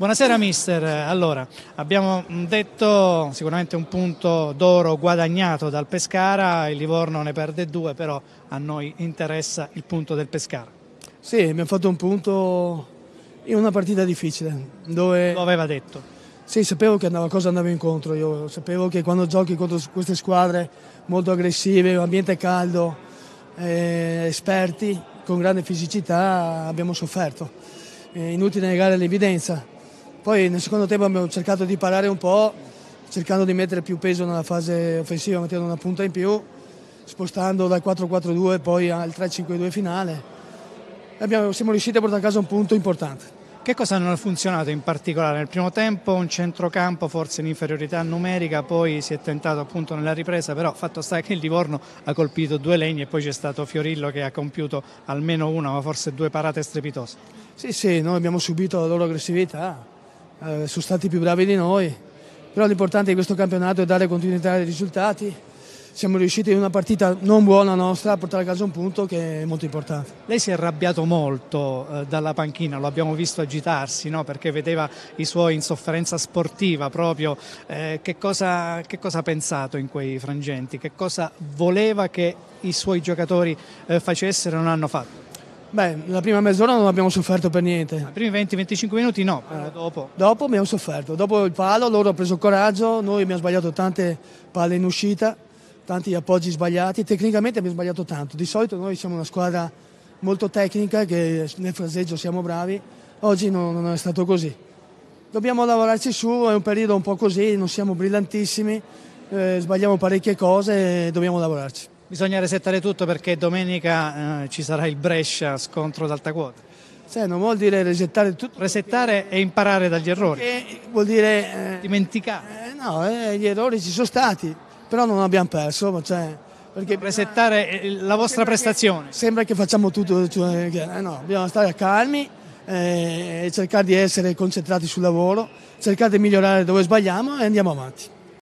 Buonasera mister, allora abbiamo mm, detto sicuramente un punto d'oro guadagnato dal Pescara, il Livorno ne perde due però a noi interessa il punto del Pescara. Sì, abbiamo fatto un punto in una partita difficile dove... Lo aveva detto. Sì, sapevo che andava, cosa andavo incontro io, sapevo che quando giochi contro queste squadre molto aggressive, ambiente caldo, eh, esperti, con grande fisicità abbiamo sofferto. È inutile negare l'evidenza, poi nel secondo tempo abbiamo cercato di parare un po', cercando di mettere più peso nella fase offensiva, mettendo una punta in più, spostando dal 4-4-2 poi al 3-5-2 finale. Abbiamo, siamo riusciti a portare a casa un punto importante. Che cosa non ha funzionato in particolare? Nel primo tempo un centrocampo forse in inferiorità numerica, poi si è tentato appunto nella ripresa, però fatto sta che il Livorno ha colpito due legni e poi c'è stato Fiorillo che ha compiuto almeno una, ma forse due parate strepitose. Sì, sì, noi abbiamo subito la loro aggressività, eh, sono stati più bravi di noi, però l'importante di questo campionato è dare continuità ai risultati. Siamo riusciti in una partita non buona nostra a portare a casa un punto che è molto importante. Lei si è arrabbiato molto eh, dalla panchina, lo abbiamo visto agitarsi no? perché vedeva i suoi in sofferenza sportiva proprio. Eh, che, cosa, che, cosa, ha pensato in quei frangenti? Che cosa voleva che i suoi giocatori eh, facessero e non hanno fatto? Beh, la prima mezz'ora non abbiamo sofferto per niente. I primi 20-25 minuti no, però eh, dopo. Dopo abbiamo sofferto, dopo il palo loro hanno preso coraggio, noi abbiamo sbagliato tante palle in uscita, tanti appoggi sbagliati, tecnicamente abbiamo sbagliato tanto. Di solito noi siamo una squadra molto tecnica che nel fraseggio siamo bravi, oggi non, non è stato così. Dobbiamo lavorarci su, è un periodo un po' così, non siamo brillantissimi, eh, sbagliamo parecchie cose e dobbiamo lavorarci bisogna resettare tutto perché domenica eh, ci sarà il Brescia scontro d'alta quota. Sì, non vuol dire resettare tutto. Resettare e imparare dagli errori. Perché vuol dire... Eh, Dimenticare. Eh, no, eh, gli errori ci sono stati, però non abbiamo perso. Cioè, perché resettare resettare eh, la vostra prestazione. Che, sembra che facciamo tutto, cioè, eh, no, bisogna stare calmi, cercare di essere concentrati sul lavoro, cercare di migliorare dove sbagliamo e andiamo avanti.